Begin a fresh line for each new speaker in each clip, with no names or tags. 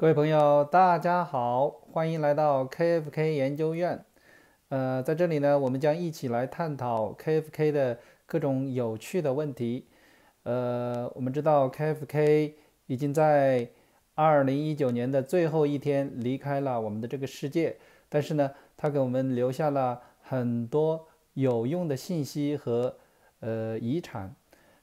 各位朋友，大家好，欢迎来到 KFK 研究院。呃，在这里呢，我们将一起来探讨 KFK 的各种有趣的问题。呃，我们知道 KFK 已经在二零一九年的最后一天离开了我们的这个世界，但是呢，它给我们留下了很多有用的信息和呃遗产。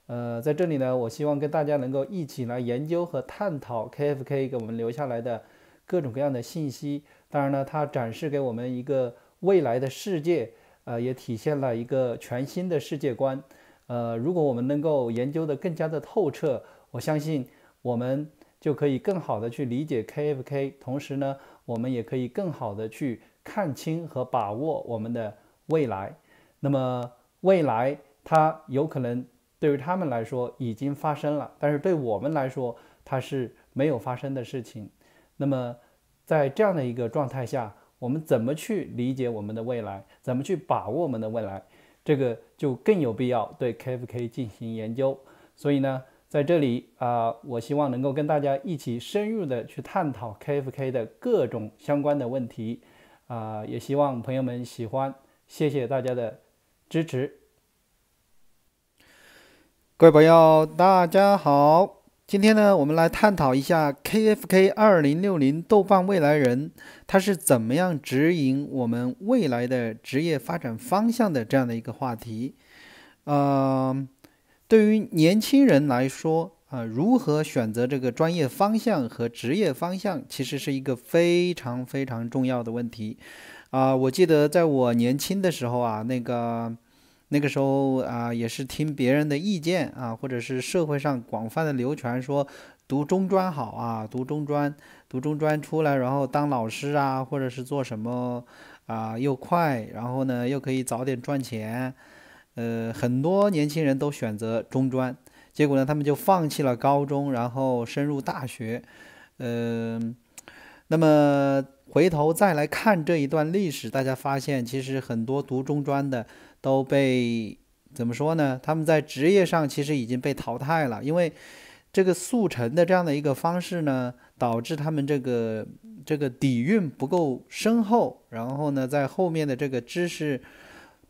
呃，在这里呢，我希望跟大家能够一起来研究和探讨 K F K 给我们留下来的各种各样的信息。当然呢，它展示给我们一个未来的世界，呃，也体现了一个全新的世界观。呃，如果我们能够研究的更加的透彻，我相信我们就可以更好的去理解 K F K，同时呢，我们也可以更好的去看清和把握我们的未来。那么，未来它有可能。对于他们来说已经发生了，但是对我们来说它是没有发生的事情。那么，在这样的一个状态下，我们怎么去理解我们的未来？怎么去把握我们的未来？这个就更有必要对 K F K 进行研究。所以呢，在这里啊，我希望能够跟大家一起深入的去探讨 K F K 的各种相关的问题啊，也希望朋友们喜欢。谢谢大家的支持。各位朋友，大家好！今天呢，我们来探讨一下 KFK 二零六零豆瓣未来人，他是怎么样指引我们未来的职业发展方向的这样的一个话题。啊，对于年轻人来说啊，如何选择这个专业方向和职业方向，其实是一个非常非常重要的问题。啊，我记得在我年轻的时候啊，那个。那个时候啊，也是听别人的意见啊，或者是社会上广泛的流传说读中专好啊，读中专，读中专出来然后当老师啊，或者是做什么啊，又快，然后呢又可以早点赚钱，呃，很多年轻人都选择中专，结果呢，他们就放弃了高中，然后升入大学，嗯，那么回头再来看这一段历史，大家发现其实很多读中专的。都被怎么说呢？他们在职业上其实已经被淘汰了，因为这个速成的这样的一个方式呢，导致他们这个这个底蕴不够深厚，然后呢，在后面的这个知识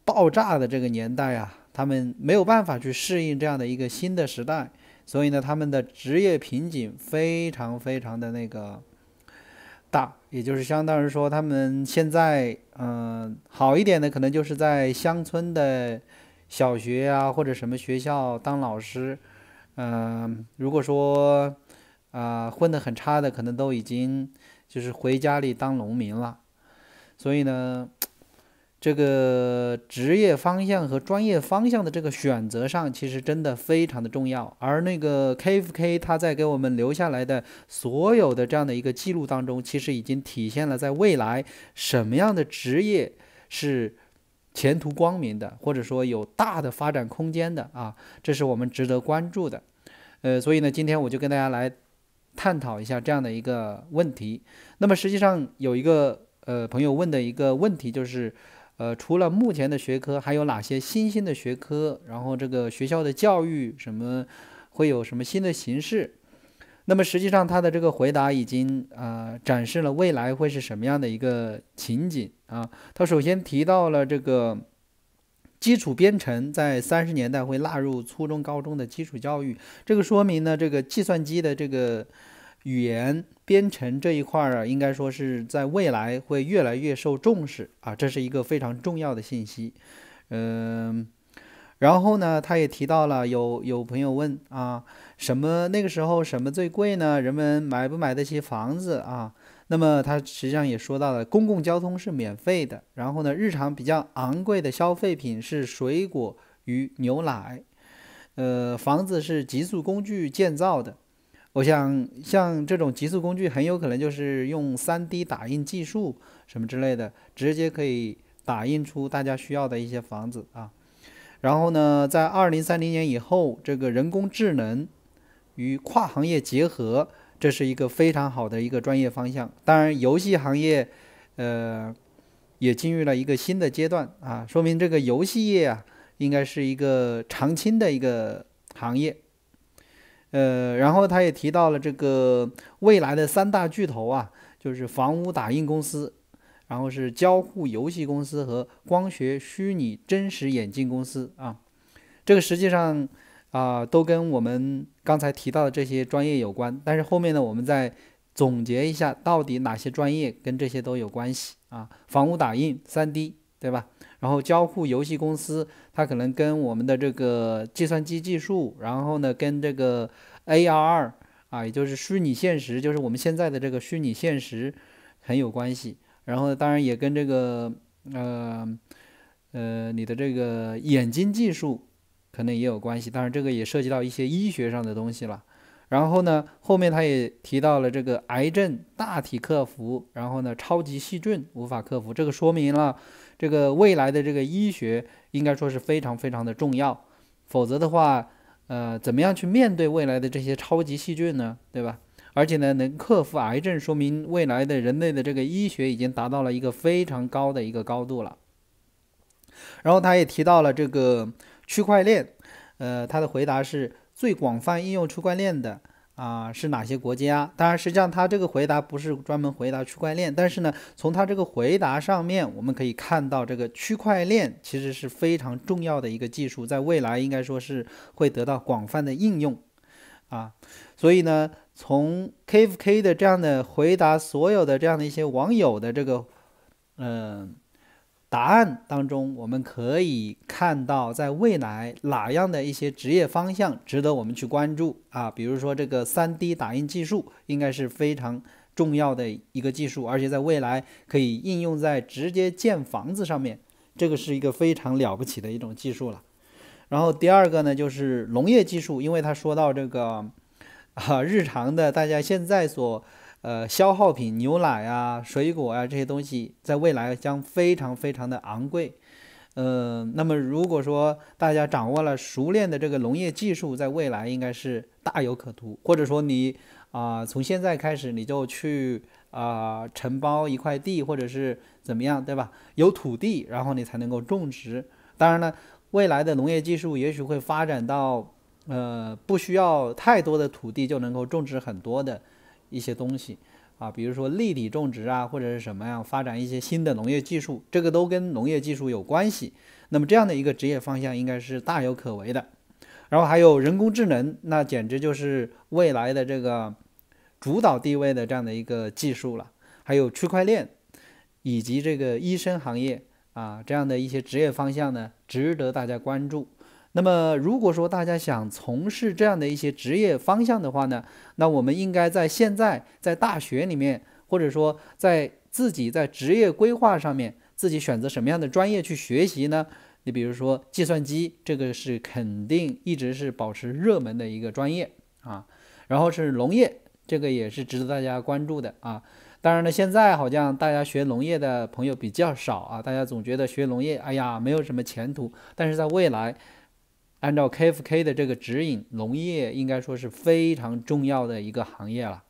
爆炸的这个年代啊，他们没有办法去适应这样的一个新的时代，所以呢，他们的职业瓶颈非常非常的那个大。也就是相当于说，他们现在，嗯，好一点的可能就是在乡村的小学啊，或者什么学校当老师，嗯，如果说，啊，混得很差的，可能都已经就是回家里当农民了，所以呢。这个职业方向和专业方向的这个选择上，其实真的非常的重要。而那个 K F K，他在给我们留下来的所有的这样的一个记录当中，其实已经体现了在未来什么样的职业是前途光明的，或者说有大的发展空间的啊，这是我们值得关注的。呃，所以呢，今天我就跟大家来探讨一下这样的一个问题。那么实际上有一个呃朋友问的一个问题就是。呃，除了目前的学科，还有哪些新兴的学科？然后这个学校的教育什么会有什么新的形式？那么实际上他的这个回答已经呃展示了未来会是什么样的一个情景啊。他首先提到了这个基础编程在三十年代会纳入初中高中的基础教育，这个说明呢，这个计算机的这个语言。编程这一块儿啊，应该说是在未来会越来越受重视啊，这是一个非常重要的信息。嗯，然后呢，他也提到了，有有朋友问啊，什么那个时候什么最贵呢？人们买不买得起房子啊？那么他实际上也说到了，公共交通是免费的，然后呢，日常比较昂贵的消费品是水果、与牛奶，呃，房子是极速工具建造的。我想像这种极速工具，很有可能就是用 3D 打印技术什么之类的，直接可以打印出大家需要的一些房子啊。然后呢，在2030年以后，这个人工智能与跨行业结合，这是一个非常好的一个专业方向。当然，游戏行业，呃，也进入了一个新的阶段啊，说明这个游戏业啊，应该是一个长青的一个行业。呃，然后他也提到了这个未来的三大巨头啊，就是房屋打印公司，然后是交互游戏公司和光学虚拟真实眼镜公司啊。这个实际上啊，都跟我们刚才提到的这些专业有关。但是后面呢，我们再总结一下，到底哪些专业跟这些都有关系啊？房屋打印、3D，对吧？然后交互游戏公司，它可能跟我们的这个计算机技术，然后呢，跟这个 AR 啊，也就是虚拟现实，就是我们现在的这个虚拟现实很有关系。然后当然也跟这个呃呃你的这个眼睛技术可能也有关系。当然这个也涉及到一些医学上的东西了。然后呢，后面他也提到了这个癌症大体克服，然后呢，超级细菌无法克服，这个说明了。这个未来的这个医学应该说是非常非常的重要，否则的话，呃，怎么样去面对未来的这些超级细菌呢？对吧？而且呢，能克服癌症，说明未来的人类的这个医学已经达到了一个非常高的一个高度了。然后他也提到了这个区块链，呃，他的回答是最广泛应用区块链的。啊，是哪些国家？当然，实际上他这个回答不是专门回答区块链，但是呢，从他这个回答上面，我们可以看到，这个区块链其实是非常重要的一个技术，在未来应该说是会得到广泛的应用，啊，所以呢，从 KFK 的这样的回答，所有的这样的一些网友的这个，嗯。答案当中，我们可以看到，在未来哪样的一些职业方向值得我们去关注啊？比如说，这个 3D 打印技术应该是非常重要的一个技术，而且在未来可以应用在直接建房子上面，这个是一个非常了不起的一种技术了。然后第二个呢，就是农业技术，因为他说到这个啊，日常的大家现在所。呃，消耗品，牛奶啊、水果啊这些东西，在未来将非常非常的昂贵。嗯，那么如果说大家掌握了熟练的这个农业技术，在未来应该是大有可图。或者说你啊，从现在开始你就去啊承包一块地，或者是怎么样，对吧？有土地，然后你才能够种植。当然了，未来的农业技术也许会发展到呃，不需要太多的土地就能够种植很多的。一些东西啊，比如说立体种植啊，或者是什么样发展一些新的农业技术，这个都跟农业技术有关系。那么这样的一个职业方向应该是大有可为的。然后还有人工智能，那简直就是未来的这个主导地位的这样的一个技术了。还有区块链以及这个医生行业啊，这样的一些职业方向呢，值得大家关注。那么，如果说大家想从事这样的一些职业方向的话呢，那我们应该在现在在大学里面，或者说在自己在职业规划上面，自己选择什么样的专业去学习呢？你比如说计算机，这个是肯定一直是保持热门的一个专业啊。然后是农业，这个也是值得大家关注的啊。当然了，现在好像大家学农业的朋友比较少啊，大家总觉得学农业，哎呀，没有什么前途。但是在未来。按照 KFK 的这个指引，农业应该说是非常重要的一个行业了。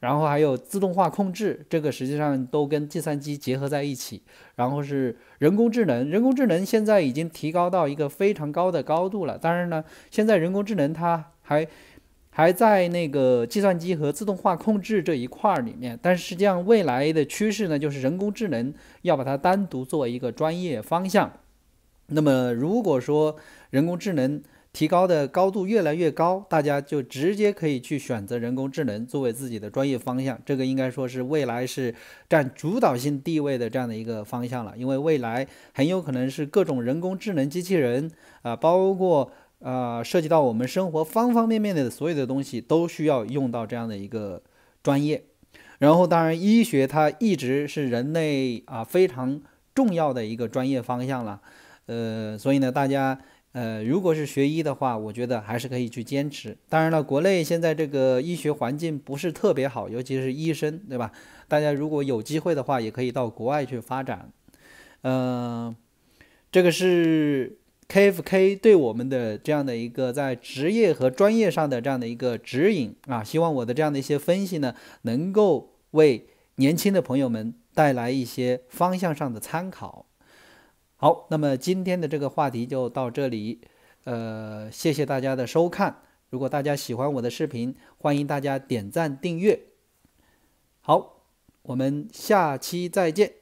然后还有自动化控制，这个实际上都跟计算机结合在一起。然后是人工智能，人工智能现在已经提高到一个非常高的高度了。当然呢，现在人工智能它还还在那个计算机和自动化控制这一块儿里面。但是实际上未来的趋势呢，就是人工智能要把它单独做一个专业方向。那么，如果说人工智能提高的高度越来越高，大家就直接可以去选择人工智能作为自己的专业方向。这个应该说是未来是占主导性地位的这样的一个方向了。因为未来很有可能是各种人工智能机器人啊，包括啊涉及到我们生活方方面面的所有的东西都需要用到这样的一个专业。然后，当然医学它一直是人类啊非常重要的一个专业方向了。呃，所以呢，大家呃，如果是学医的话，我觉得还是可以去坚持。当然了，国内现在这个医学环境不是特别好，尤其是医生，对吧？大家如果有机会的话，也可以到国外去发展。嗯，这个是 KFK 对我们的这样的一个在职业和专业上的这样的一个指引啊。希望我的这样的一些分析呢，能够为年轻的朋友们带来一些方向上的参考。好，那么今天的这个话题就到这里。呃，谢谢大家的收看。如果大家喜欢我的视频，欢迎大家点赞订阅。好，我们下期再见。